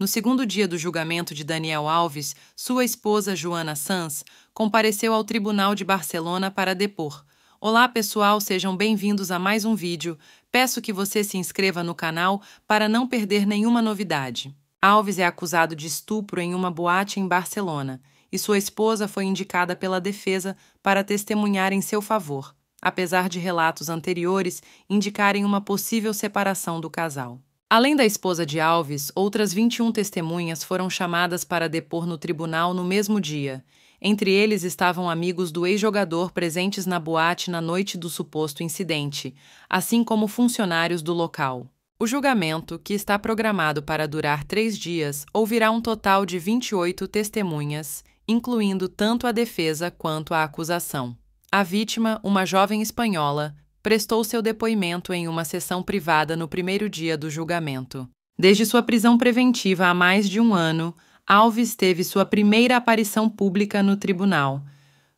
No segundo dia do julgamento de Daniel Alves, sua esposa Joana Sanz compareceu ao Tribunal de Barcelona para depor. Olá pessoal, sejam bem-vindos a mais um vídeo. Peço que você se inscreva no canal para não perder nenhuma novidade. Alves é acusado de estupro em uma boate em Barcelona e sua esposa foi indicada pela defesa para testemunhar em seu favor, apesar de relatos anteriores indicarem uma possível separação do casal. Além da esposa de Alves, outras 21 testemunhas foram chamadas para depor no tribunal no mesmo dia. Entre eles estavam amigos do ex-jogador presentes na boate na noite do suposto incidente, assim como funcionários do local. O julgamento, que está programado para durar três dias, ouvirá um total de 28 testemunhas, incluindo tanto a defesa quanto a acusação. A vítima, uma jovem espanhola, prestou seu depoimento em uma sessão privada no primeiro dia do julgamento. Desde sua prisão preventiva há mais de um ano, Alves teve sua primeira aparição pública no tribunal.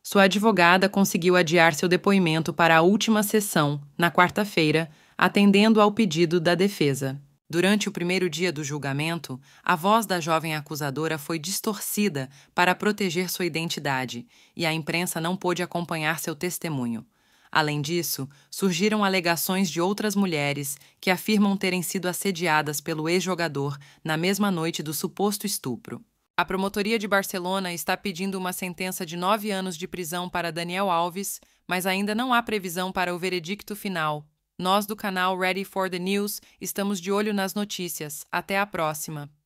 Sua advogada conseguiu adiar seu depoimento para a última sessão, na quarta-feira, atendendo ao pedido da defesa. Durante o primeiro dia do julgamento, a voz da jovem acusadora foi distorcida para proteger sua identidade e a imprensa não pôde acompanhar seu testemunho. Além disso, surgiram alegações de outras mulheres que afirmam terem sido assediadas pelo ex-jogador na mesma noite do suposto estupro. A Promotoria de Barcelona está pedindo uma sentença de nove anos de prisão para Daniel Alves, mas ainda não há previsão para o veredicto final. Nós do canal Ready for the News estamos de olho nas notícias. Até a próxima!